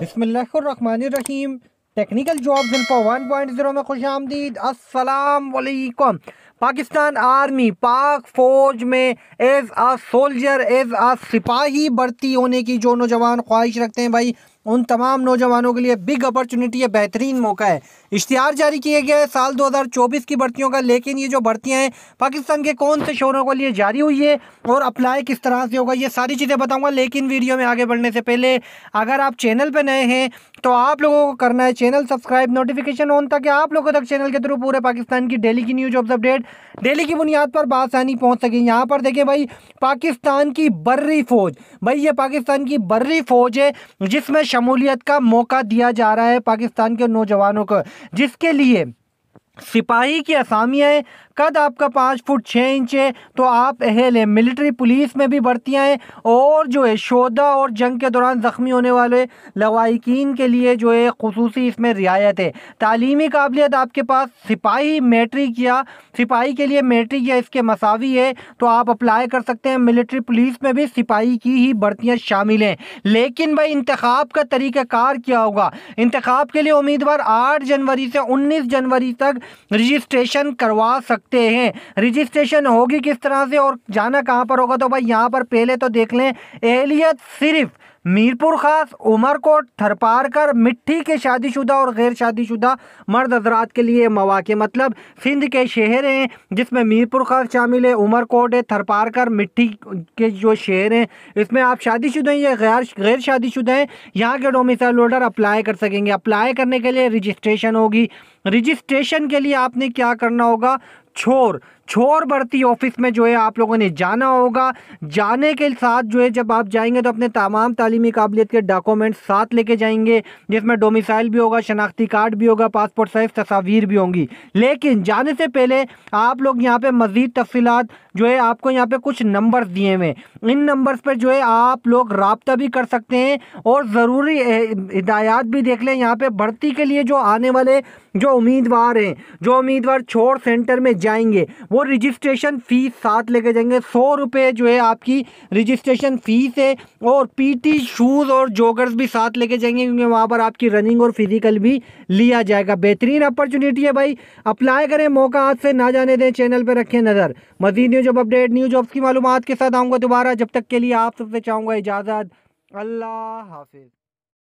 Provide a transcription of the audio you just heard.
बिसमीम technical jobs info one point zero में खुश आमदीद असलकम पाकिस्तान आर्मी पाक फ़ौज में as a soldier as a सिपाही भर्ती होने की जो नौजवान ख्वाहिश रखते हैं भाई उन तमाम नौजवानों के लिए बिग अपॉर्चुनिटी है बेहतरीन मौका है इश्तिहार जारी किए गए साल 2024 की भर्तियों का लेकिन ये जो भर्तियाँ हैं पाकिस्तान के कौन से शोरों के लिए जारी हुई है और अप्लाई किस तरह से होगा ये सारी चीज़ें बताऊँगा लेकिन वीडियो में आगे बढ़ने से पहले अगर आप चैनल पर नए हैं तो आप लोगों को करना है चैनल सब्सक्राइब नोटिफिकेशन ऑन ताकि आप लोगों तक चैनल के थ्रू पूरे पाकिस्तान की डेली की न्यूज ऑफ अपडेट डेली की बुनियाद पर बासानी पहुंच सके यहाँ पर देखें भाई पाकिस्तान की बर्री फ़ौज भाई ये पाकिस्तान की बर्री फ़ौज है जिसमें शमूलियत का मौका दिया जा रहा है पाकिस्तान के नौजवानों को जिसके लिए सिपाही की असामियाँ कद आपका पाँच फुट छः इंच है तो आप अहल है मिलिट्री पुलिस में भी बढ़तियाँ हैं और जो है शोधा और जंग के दौरान ज़ख्मी होने वाले लवाकिन के लिए जो है खसूस इसमें रियायत है तलीमी काबिलियत आपके पास सिपाही मेट्रिक या सिपाही के लिए मेट्रिक या इसके मसावी है तो आप अप्लाई कर सकते हैं मिलिट्री पुलिस में भी सिपाही की ही बढ़तियाँ शामिल हैं लेकिन भाई इंतखब का तरीक़ाकार क्या होगा इंतखब के लिए उम्मीदवार आठ जनवरी से उन्नीस जनवरी तक रजिस्ट्रेशन करवा सकते हैं रजिस्ट्रेशन होगी किस तरह से और जाना कहाँ पर होगा तो भाई यहाँ पर पहले तो देख लें एहलियत सिर्फ मीरपुर खास उमरकोट थरपारकर मिट्टी के शादीशुदा और गैर शादीशुदा मर्द हजरात के लिए मौाक़े मतलब सिंध के शहर हैं जिसमें मीरपुर खास शामिल है उमरकोट है थरपारकर मिट्टी के जो शहर हैं इसमें आप शादीशुदा हैं या गैर गैर शादीशुदा हैं यहाँ के डोमिसाइल ऑर्डर अप्लाई कर सकेंगे अप्लाई करने के लिए रजिस्ट्रेशन होगी रजिस्ट्रेशन के लिए आपने क्या करना होगा छोर छोर भर्ती ऑफिस में जो है आप लोगों ने जाना होगा जाने के साथ जो है जब आप जाएंगे तो अपने तमाम तालीमी काबिलियत के डॉक्यूमेंट साथ लेके जाएंगे जिसमें डोमिसाइल भी होगा शनाख्ती कार्ड भी होगा पासपोर्ट साइज तस्वीर भी होंगी लेकिन जाने से पहले आप लोग यहाँ पर मज़ीद तफसीत जो है आपको यहाँ पर कुछ नंबर दिए हुए इन नंबर्स पर जो है आप लोग रबता भी कर सकते हैं और ज़रूरी हिदायत भी देख लें यहाँ पर भर्ती के लिए जो आने वाले जो उम्मीदवार हैं जो उम्मीदवार छोर सेंटर में जाएंगे वो वो रजिस्ट्रेशन फ़ीस साथ लेके जाएंगे सौ रुपये जो है आपकी रजिस्ट्रेशन फ़ीस है और पीटी शूज़ और जोगर्स भी साथ लेके जाएंगे क्योंकि वहाँ पर आपकी रनिंग और फिजिकल भी लिया जाएगा बेहतरीन अपॉर्चुनिटी है भाई अप्लाई करें मौका हाथ से ना जाने दें चैनल पर रखें नज़र मजीद न्यू जॉब अपडेट न्यूज ऑफ की मालूम के साथ आऊँगा दोबारा जब तक के लिए आप सबसे चाहूँगा इजाज़त अल्लाह हाफिज़